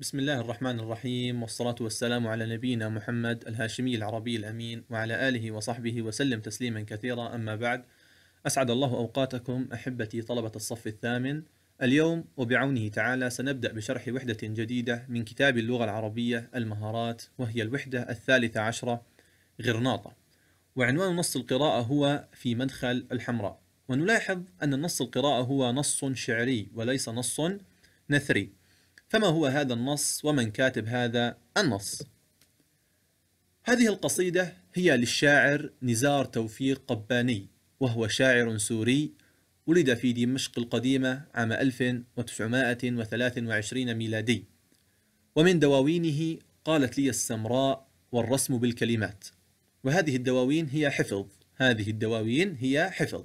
بسم الله الرحمن الرحيم والصلاة والسلام على نبينا محمد الهاشمي العربي الأمين وعلى آله وصحبه وسلم تسليما كثيرا أما بعد أسعد الله أوقاتكم أحبتي طلبة الصف الثامن اليوم وبعونه تعالى سنبدأ بشرح وحدة جديدة من كتاب اللغة العربية المهارات وهي الوحدة الثالثة عشرة غرناطة وعنوان نص القراءة هو في مدخل الحمراء ونلاحظ أن نص القراءة هو نص شعري وليس نص نثري فما هو هذا النص ومن كاتب هذا النص هذه القصيدة هي للشاعر نزار توفيق قباني وهو شاعر سوري ولد في دمشق القديمة عام 1923 ميلادي ومن دواوينه قالت لي السمراء والرسم بالكلمات وهذه الدواوين هي حفظ هذه الدواوين هي حفظ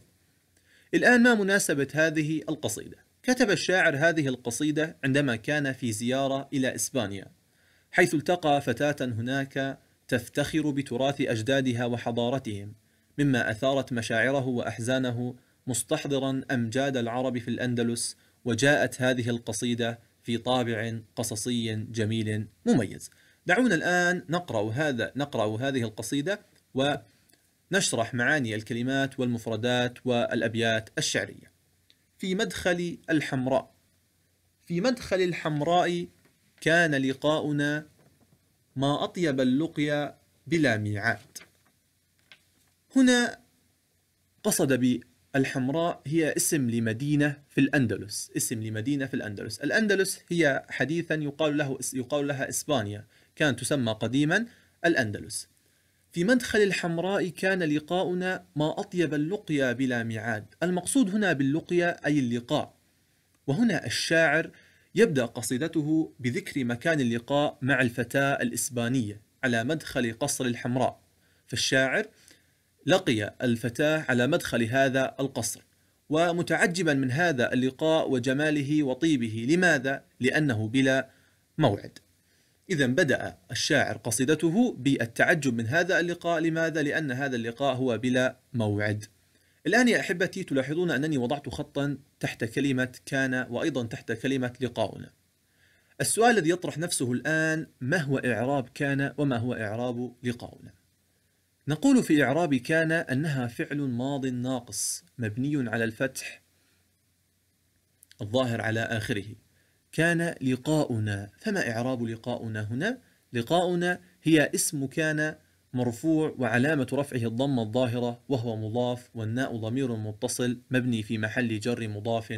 الآن ما مناسبة هذه القصيدة كتب الشاعر هذه القصيدة عندما كان في زيارة إلى إسبانيا، حيث التقى فتاة هناك تفتخر بتراث أجدادها وحضارتهم، مما أثارت مشاعره وأحزانه مستحضرا أمجاد العرب في الأندلس، وجاءت هذه القصيدة في طابع قصصي جميل مميز. دعونا الآن نقرأ هذا نقرأ هذه القصيدة ونشرح معاني الكلمات والمفردات والأبيات الشعرية. في مدخل الحمراء في مدخل الحمراء كان لقاؤنا ما أطيب اللقيا بلا ميعاد هنا قصد بالحمراء هي اسم لمدينة في الأندلس اسم لمدينة في الأندلس الأندلس هي حديثا يقال, له يقال لها إسبانيا كانت تسمى قديما الأندلس في مدخل الحمراء كان لقاؤنا ما أطيب اللقيا بلا ميعاد المقصود هنا باللقيا أي اللقاء وهنا الشاعر يبدأ قصيدته بذكر مكان اللقاء مع الفتاة الإسبانية على مدخل قصر الحمراء فالشاعر لقي الفتاة على مدخل هذا القصر ومتعجبا من هذا اللقاء وجماله وطيبه لماذا؟ لأنه بلا موعد إذا بدأ الشاعر قصيدته بالتعجب من هذا اللقاء لماذا؟ لأن هذا اللقاء هو بلا موعد الآن يا أحبتي تلاحظون أنني وضعت خطا تحت كلمة كان وأيضا تحت كلمة لقاؤنا السؤال الذي يطرح نفسه الآن ما هو إعراب كان وما هو إعراب لقاؤنا؟ نقول في إعراب كان أنها فعل ماض ناقص مبني على الفتح الظاهر على آخره كان لقاؤنا فما إعراب لقاؤنا هنا؟ لقاؤنا هي اسم كان مرفوع وعلامة رفعه الضمة الظاهرة وهو مضاف والناء ضمير متصل مبني في محل جر مضاف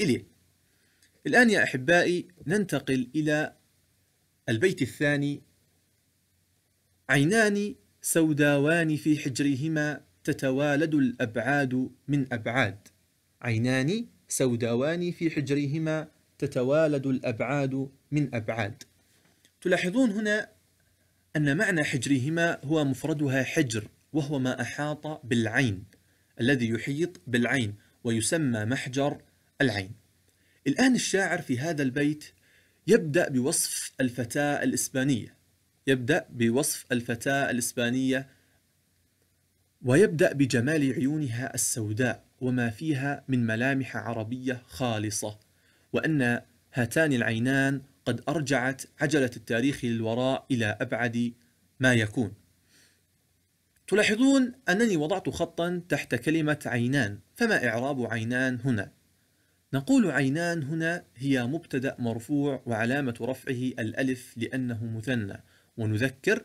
إليه الآن يا أحبائي ننتقل إلى البيت الثاني عينان سوداوان في حجرهما تتوالد الأبعاد من أبعاد عينان سوداوان في حجرهما تتوالد الأبعاد من أبعاد تلاحظون هنا أن معنى حجرهما هو مفردها حجر وهو ما أحاط بالعين الذي يحيط بالعين ويسمى محجر العين الآن الشاعر في هذا البيت يبدأ بوصف الفتاة الإسبانية يبدأ بوصف الفتاة الإسبانية ويبدأ بجمال عيونها السوداء وما فيها من ملامح عربية خالصة وأن هاتان العينان قد أرجعت عجلة التاريخ للوراء إلى أبعد ما يكون تلاحظون أنني وضعت خطا تحت كلمة عينان فما إعراب عينان هنا؟ نقول عينان هنا هي مبتدأ مرفوع وعلامة رفعه الألف لأنه مثنى ونذكر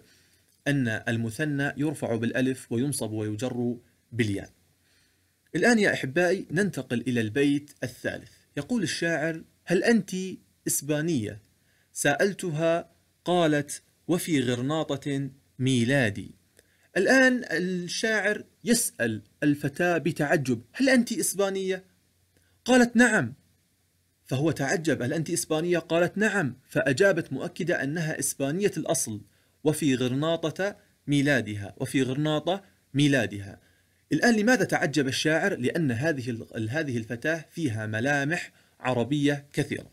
أن المثنى يرفع بالألف وينصب ويجر بالياء الآن يا أحبائي ننتقل إلى البيت الثالث يقول الشاعر هل أنت إسبانية سألتها قالت وفي غرناطة ميلادي الآن الشاعر يسأل الفتاة بتعجب هل أنت إسبانية؟ قالت نعم فهو تعجب هل أنت إسبانية؟ قالت نعم فأجابت مؤكدة أنها إسبانية الأصل وفي غرناطة ميلادها وفي غرناطة ميلادها الآن لماذا تعجب الشاعر؟ لأن هذه هذه الفتاة فيها ملامح عربية كثيرة.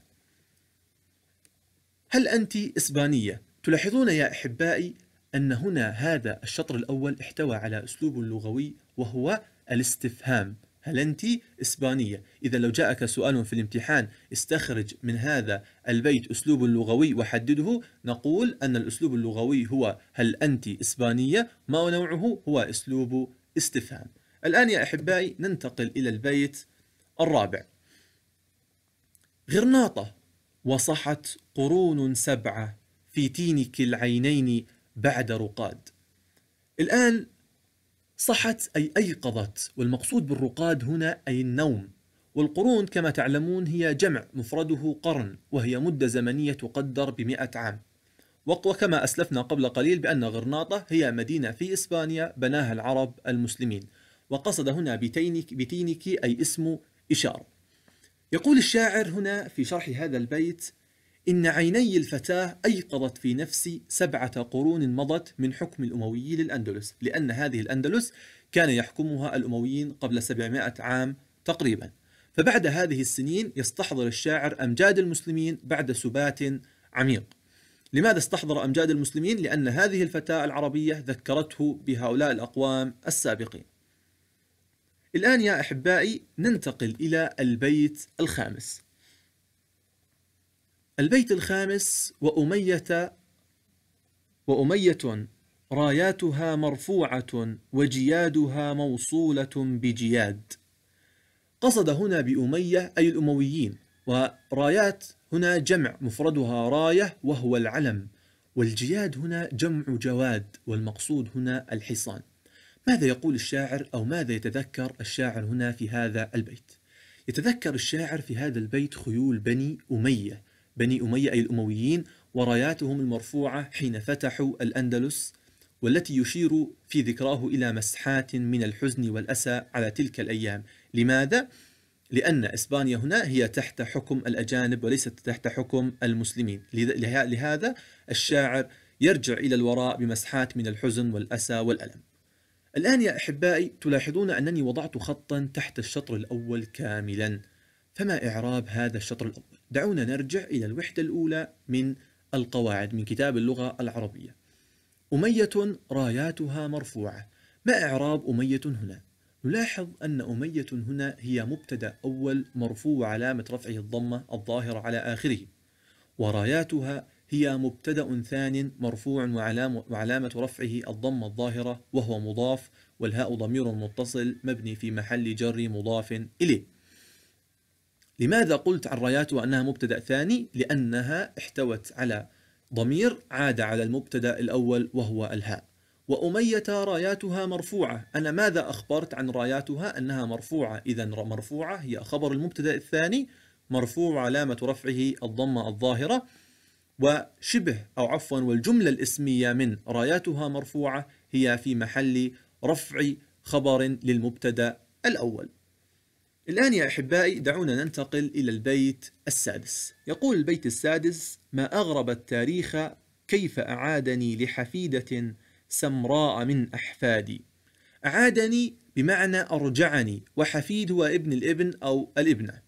هل أنت إسبانية؟ تلاحظون يا أحبائي أن هنا هذا الشطر الأول احتوى على أسلوب لغوي وهو الاستفهام هل أنت إسبانية؟ إذا لو جاءك سؤال في الامتحان استخرج من هذا البيت أسلوب لغوي وحدده نقول أن الأسلوب اللغوي هو هل أنت إسبانية؟ ما نوعه؟ هو أسلوب استفهام الآن يا أحبائي ننتقل إلى البيت الرابع غرناطة وصحت قرون سبعة في تينك العينين بعد رقاد الآن صحت أي أيقظت والمقصود بالرقاد هنا أي النوم والقرون كما تعلمون هي جمع مفرده قرن وهي مدة زمنية تقدر بمئة عام وكما أسلفنا قبل قليل بأن غرناطة هي مدينة في إسبانيا بناها العرب المسلمين وقصد هنا بتينك, بتينك أي اسم إشارة يقول الشاعر هنا في شرح هذا البيت إن عيني الفتاة أيقظت في نفسي سبعة قرون مضت من حكم الأموي للأندلس لأن هذه الأندلس كان يحكمها الأمويين قبل 700 عام تقريبا فبعد هذه السنين يستحضر الشاعر أمجاد المسلمين بعد سبات عميق لماذا استحضر أمجاد المسلمين؟ لأن هذه الفتاة العربية ذكرته بهؤلاء الأقوام السابقين الآن يا أحبائي ننتقل إلى البيت الخامس البيت الخامس وأمية وأمية راياتها مرفوعة وجيادها موصولة بجياد قصد هنا بأمية أي الأمويين ورايات هنا جمع مفردها راية وهو العلم والجياد هنا جمع جواد والمقصود هنا الحصان ماذا يقول الشاعر أو ماذا يتذكر الشاعر هنا في هذا البيت يتذكر الشاعر في هذا البيت خيول بني أمية بني أمية أي الأمويين وراياتهم المرفوعة حين فتحوا الأندلس والتي يشير في ذكراه إلى مسحات من الحزن والأسى على تلك الأيام لماذا؟ لأن إسبانيا هنا هي تحت حكم الأجانب وليست تحت حكم المسلمين لهذا الشاعر يرجع إلى الوراء بمسحات من الحزن والأسى والألم الآن يا أحبائي تلاحظون أنني وضعت خطا تحت الشطر الأول كاملا فما إعراب هذا الشطر الأول؟ دعونا نرجع إلى الوحدة الأولى من القواعد من كتاب اللغة العربية أمية راياتها مرفوعة ما إعراب أمية هنا؟ نلاحظ أن أمية هنا هي مبتدأ أول مرفوع علامة رفعه الضمة الظاهرة على آخره وراياتها هي مبتدأ ثان مرفوع وعلامة رفعه الضمة الظاهرة وهو مضاف والهاء ضمير متصل مبني في محل جر مضاف إليه لماذا قلت عن راياتها أنها مبتدأ ثاني؟ لأنها احتوت على ضمير عاد على المبتدأ الأول وهو الهاء وأمية راياتها مرفوعة أنا ماذا أخبرت عن راياتها أنها مرفوعة إذا مرفوعة هي خبر المبتدأ الثاني مرفوع علامة رفعه الضمة الظاهرة وشبه أو عفوا والجملة الإسمية من راياتها مرفوعة هي في محل رفع خبر للمبتدأ الأول الآن يا أحبائي دعونا ننتقل إلى البيت السادس يقول البيت السادس ما أغرب التاريخ كيف أعادني لحفيدة سمراء من أحفادي أعادني بمعنى أرجعني وحفيد هو ابن الابن أو الابنة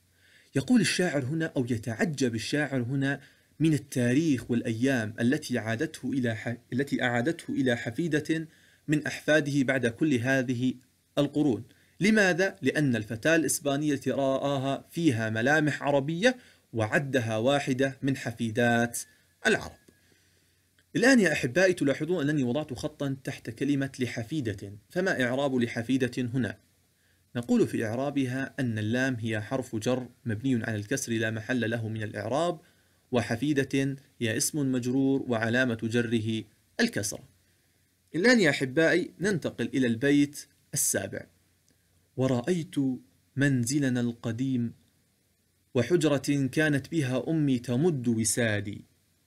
يقول الشاعر هنا أو يتعجب الشاعر هنا من التاريخ والأيام التي عادته إلى ح... التي أعادته إلى حفيدة من أحفاده بعد كل هذه القرون لماذا؟ لأن الفتاة الإسبانية التي رآها فيها ملامح عربية وعدها واحدة من حفيدات العرب الآن يا أحبائي تلاحظون أنني وضعت خطا تحت كلمة لحفيدة فما إعراب لحفيدة هنا؟ نقول في إعرابها أن اللام هي حرف جر مبني على الكسر لا محل له من الإعراب وحفيدة هي اسم مجرور وعلامة جره الكسر الآن يا أحبائي ننتقل إلى البيت السابع ورأيت منزلنا القديم وحجرة كانت بها أمي تمد وسادي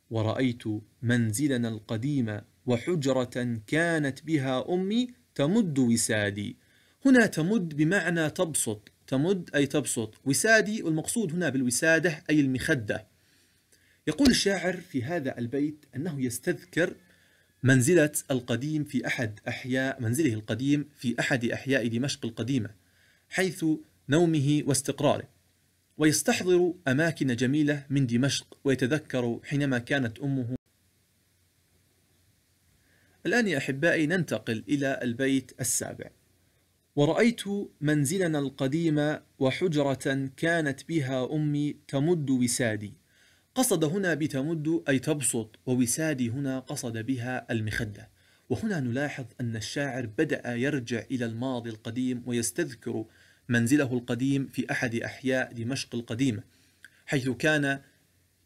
ورأيت منزلنا القديم وحجرة كانت بها أمي تمد وسادي هنا تمد بمعنى تبسط تمد أي تبسط وسادي والمقصود هنا بالوسادة أي المخدة يقول الشاعر في هذا البيت أنه يستذكر منزلة القديم في أحد أحياء منزله القديم في أحد أحياء دمشق القديمة حيث نومه واستقراره ويستحضر أماكن جميلة من دمشق ويتذكر حينما كانت أمه الآن يا أحبائي ننتقل إلى البيت السابع ورأيت منزلنا القديم وحجرة كانت بها أمي تمد وسادي قصد هنا بتمد أي تبسط ووسادي هنا قصد بها المخدة وهنا نلاحظ أن الشاعر بدأ يرجع إلى الماضي القديم ويستذكر منزله القديم في أحد أحياء دمشق القديمة حيث كان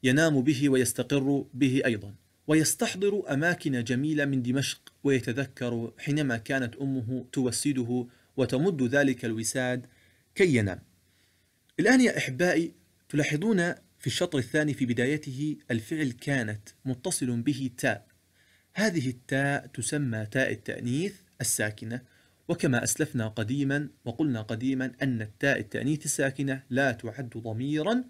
ينام به ويستقر به أيضا ويستحضر أماكن جميلة من دمشق ويتذكر حينما كانت أمه توسده وتمد ذلك الوساد كي ينام الآن يا إحبائي تلاحظون في الشطر الثاني في بدايته الفعل كانت متصل به تاء هذه التاء تسمى تاء التأنيث الساكنة وكما أسلفنا قديما وقلنا قديما أن التاء التأنيث الساكنة لا تعد ضميرا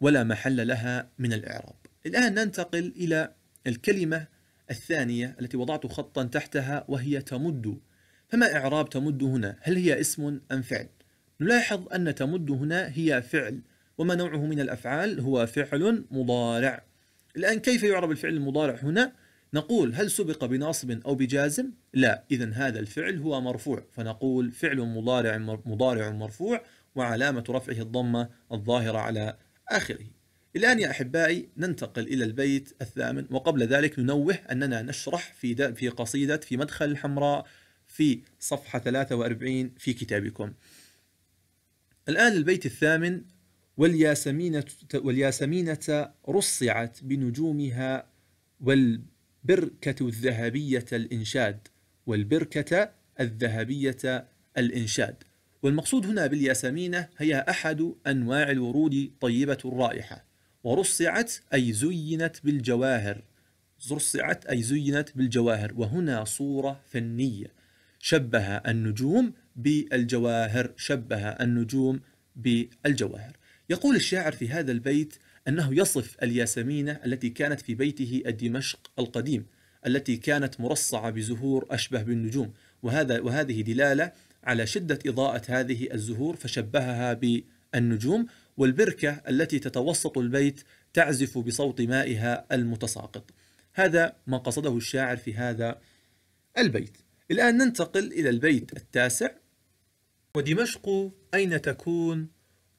ولا محل لها من الإعراب الآن ننتقل إلى الكلمة الثانية التي وضعت خطا تحتها وهي تمد فما إعراب تمد هنا هل هي اسم أم فعل نلاحظ أن تمد هنا هي فعل وما نوعه من الأفعال هو فعل مضارع الآن كيف يعرب الفعل المضارع هنا نقول هل سبق بناصب أو بجازم؟ لا إذا هذا الفعل هو مرفوع فنقول فعل مضارع مضارع مرفوع وعلامة رفعه الضمة الظاهرة على آخره الآن يا أحبائي ننتقل إلى البيت الثامن وقبل ذلك ننوه أننا نشرح في, في قصيدة في مدخل الحمراء في صفحة 43 في كتابكم الآن البيت الثامن والياسمينة, والياسمينة رصعت بنجومها وال البركة الذهبية الإنشاد والبركة الذهبية الإنشاد والمقصود هنا بالياسمينة هي أحد أنواع الورود طيبة الرائحة ورصعت أي زينت بالجواهر رصعت أي زينت بالجواهر وهنا صورة فنية شبه النجوم بالجواهر شبه النجوم بالجواهر يقول الشاعر في هذا البيت أنه يصف الياسمينة التي كانت في بيته الدمشق القديم التي كانت مرصعة بزهور أشبه بالنجوم وهذا وهذه دلالة على شدة إضاءة هذه الزهور فشبهها بالنجوم والبركة التي تتوسط البيت تعزف بصوت مائها المتساقط هذا ما قصده الشاعر في هذا البيت الآن ننتقل إلى البيت التاسع ودمشق أين تكون؟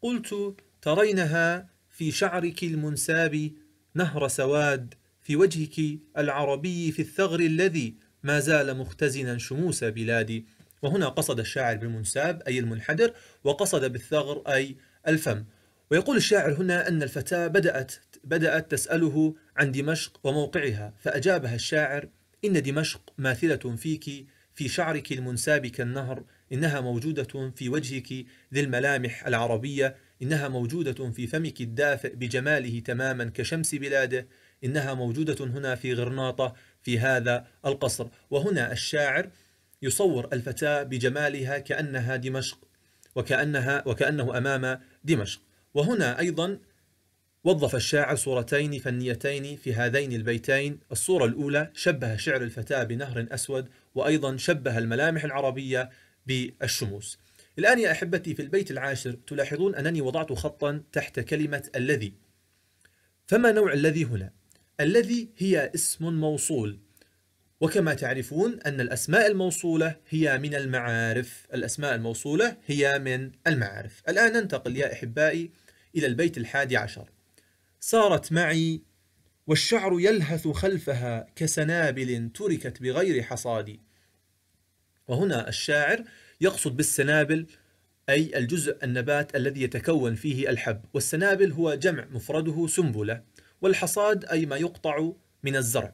قلت ترينها في شعرك المنساب نهر سواد في وجهك العربي في الثغر الذي ما زال مختزنا شموس بلادي وهنا قصد الشاعر بالمنساب أي المنحدر وقصد بالثغر أي الفم ويقول الشاعر هنا أن الفتاة بدأت, بدأت تسأله عن دمشق وموقعها فأجابها الشاعر إن دمشق ماثلة فيك في شعرك المنساب كالنهر إنها موجودة في وجهك ذي الملامح العربية إنها موجودة في فمك الدافئ بجماله تماما كشمس بلاده إنها موجودة هنا في غرناطة في هذا القصر وهنا الشاعر يصور الفتاة بجمالها كأنها دمشق وكأنها وكأنه أمام دمشق وهنا أيضا وظف الشاعر صورتين فنيتين في هذين البيتين الصورة الأولى شبه شعر الفتاة بنهر أسود وأيضا شبه الملامح العربية بالشموس الآن يا أحبتي في البيت العاشر تلاحظون أنني وضعت خطا تحت كلمة الذي فما نوع الذي هنا؟ الذي هي اسم موصول وكما تعرفون أن الأسماء الموصولة هي من المعارف الأسماء الموصولة هي من المعارف الآن ننتقل يا إحبائي إلى البيت الحادي عشر صارت معي والشعر يلهث خلفها كسنابل تركت بغير حصاد وهنا الشاعر يقصد بالسنابل أي الجزء النبات الذي يتكون فيه الحب والسنابل هو جمع مفرده سنبلة والحصاد أي ما يقطع من الزرع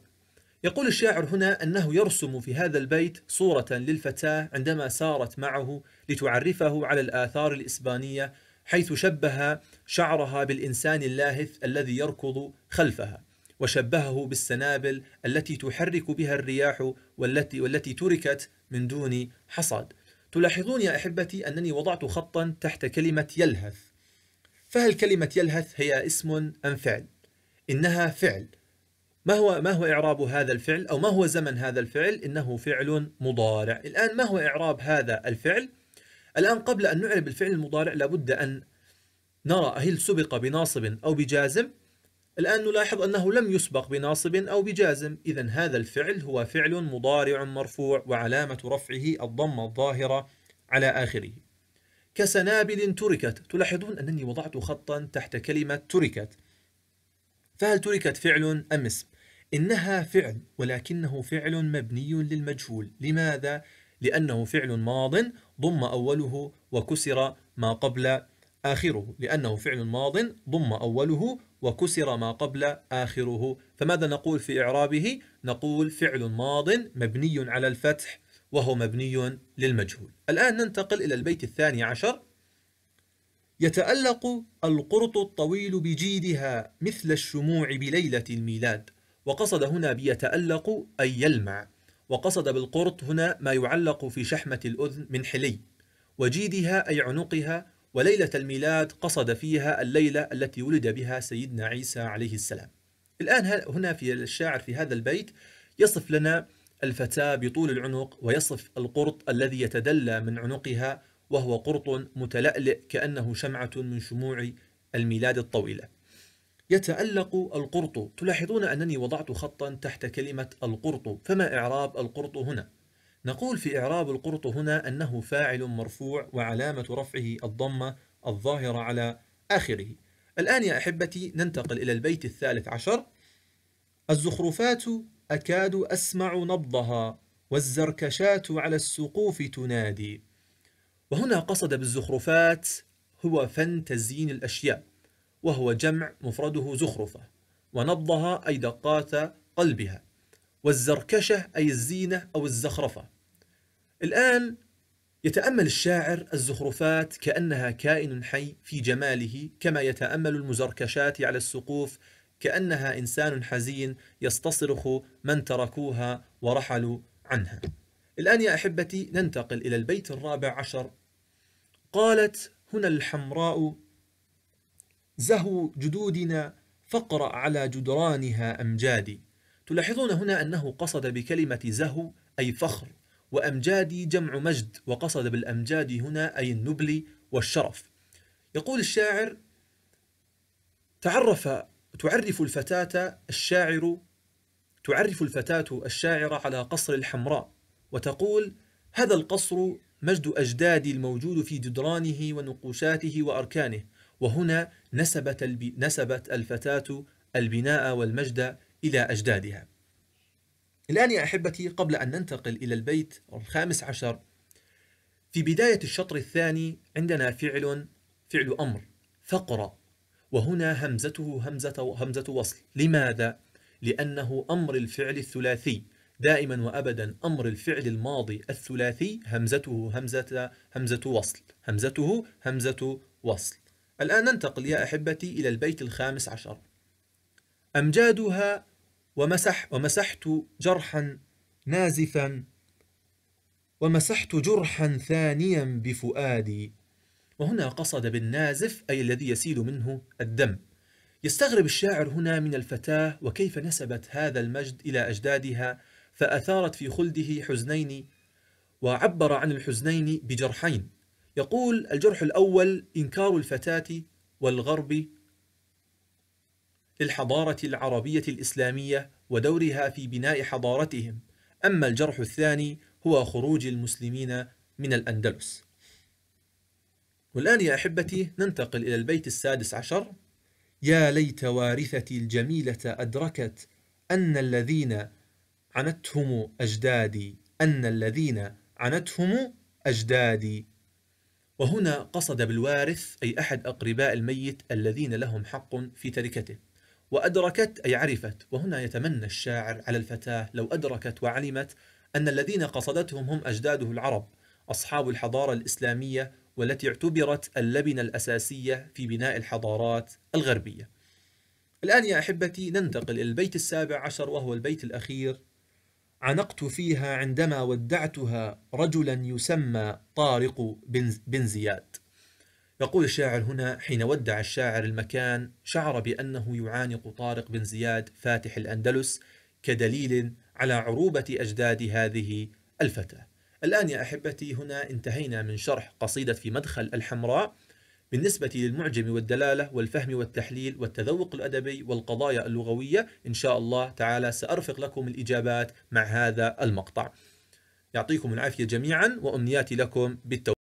يقول الشاعر هنا أنه يرسم في هذا البيت صورة للفتاة عندما سارت معه لتعرفه على الآثار الإسبانية حيث شبه شعرها بالإنسان اللاهث الذي يركض خلفها وشبهه بالسنابل التي تحرك بها الرياح والتي والتي تركت من دون حصاد تلاحظون يا أحبتي أنني وضعت خطا تحت كلمة يلهث فهل كلمة يلهث هي اسم أم فعل؟ إنها فعل ما هو ما هو إعراب هذا الفعل أو ما هو زمن هذا الفعل؟ إنه فعل مضارع الآن ما هو إعراب هذا الفعل؟ الآن قبل أن نعرب الفعل المضارع لابد أن نرى هل سبق بناصب أو بجازم الآن نلاحظ أنه لم يسبق بناصب أو بجازم إذا هذا الفعل هو فعل مضارع مرفوع وعلامة رفعه الضمة الظاهرة على آخره كسنابل تركت تلاحظون أنني وضعت خطا تحت كلمة تركت فهل تركت فعل أم اسم؟ إنها فعل ولكنه فعل مبني للمجهول لماذا؟ لأنه فعل ماض ضم أوله وكسر ما قبل آخره لأنه فعل ماض ضم أوله وكسر ما قبل آخره فماذا نقول في إعرابه؟ نقول فعل ماض مبني على الفتح وهو مبني للمجهول الآن ننتقل إلى البيت الثاني عشر يتألق القرط الطويل بجيدها مثل الشموع بليلة الميلاد وقصد هنا بيتألق أي يلمع وقصد بالقرط هنا ما يعلق في شحمة الأذن من حلي وجيدها أي عنقها وليلة الميلاد قصد فيها الليلة التي ولد بها سيدنا عيسى عليه السلام الآن هنا في الشاعر في هذا البيت يصف لنا الفتاة بطول العنق ويصف القرط الذي يتدلى من عنقها وهو قرط متلألئ كأنه شمعة من شموع الميلاد الطويلة يتألق القرط تلاحظون أنني وضعت خطا تحت كلمة القرط فما إعراب القرط هنا نقول في إعراب القرط هنا أنه فاعل مرفوع وعلامة رفعه الضمة الظاهرة على آخره الآن يا أحبتي ننتقل إلى البيت الثالث عشر الزخرفات أكاد أسمع نبضها والزركشات على السقوف تنادي وهنا قصد بالزخرفات هو فن تزيين الأشياء وهو جمع مفرده زخرفة ونبضها أي دقات قلبها والزركشة أي الزينة أو الزخرفة الآن يتأمل الشاعر الزخرفات كأنها كائن حي في جماله كما يتأمل المزركشات على السقوف كأنها إنسان حزين يستصرخ من تركوها ورحلوا عنها الآن يا أحبتي ننتقل إلى البيت الرابع عشر قالت هنا الحمراء زهو جدودنا فقرأ على جدرانها أمجادي تلاحظون هنا أنه قصد بكلمة زهو أي فخر وأمجادي جمع مجد وقصد بالأمجاد هنا أي النبل والشرف يقول الشاعر تعرف تعرف الفتاة الشاعر تعرف الفتاة الشاعرة على قصر الحمراء وتقول هذا القصر مجد أجدادي الموجود في جدرانه ونقوشاته وأركانه وهنا نسبت, نسبت الفتاة البناء والمجد إلى أجدادها الآن يا أحبتي قبل أن ننتقل إلى البيت الخامس عشر في بداية الشطر الثاني عندنا فعل فعل أمر فقرة وهنا همزته همزة همزة وصل لماذا؟ لأنه أمر الفعل الثلاثي دائما وأبدا أمر الفعل الماضي الثلاثي همزته همزة همزة وصل همزته همزة وصل الآن ننتقل يا أحبتي إلى البيت الخامس عشر أمجادها ومسح ومسحت جرحا نازفا ومسحت جرحا ثانيا بفؤادي وهنا قصد بالنازف أي الذي يسيل منه الدم يستغرب الشاعر هنا من الفتاة وكيف نسبت هذا المجد إلى أجدادها فأثارت في خلده حزنين وعبر عن الحزنين بجرحين يقول الجرح الأول إنكار الفتاة والغرب للحضارة العربية الإسلامية ودورها في بناء حضارتهم أما الجرح الثاني هو خروج المسلمين من الأندلس والآن يا أحبتي ننتقل إلى البيت السادس عشر يا ليت وارثتي الجميلة أدركت أن الذين عنتهم أجدادي أن الذين عنتهم أجدادي وهنا قصد بالوارث أي أحد أقرباء الميت الذين لهم حق في تركته وأدركت أي عرفت وهنا يتمنى الشاعر على الفتاة لو أدركت وعلمت أن الذين قصدتهم هم أجداده العرب أصحاب الحضارة الإسلامية والتي اعتبرت اللبنة الأساسية في بناء الحضارات الغربية الآن يا أحبتي ننتقل إلى البيت السابع عشر وهو البيت الأخير عنقت فيها عندما ودعتها رجلا يسمى طارق بن زياد يقول الشاعر هنا حين ودع الشاعر المكان شعر بأنه يعانق طارق بن زياد فاتح الأندلس كدليل على عروبة أجداد هذه الفتاة الآن يا أحبتي هنا انتهينا من شرح قصيدة في مدخل الحمراء بالنسبة للمعجم والدلالة والفهم والتحليل والتذوق الأدبي والقضايا اللغوية إن شاء الله تعالى سأرفق لكم الإجابات مع هذا المقطع يعطيكم العافية جميعا وأمنياتي لكم بالتوفيق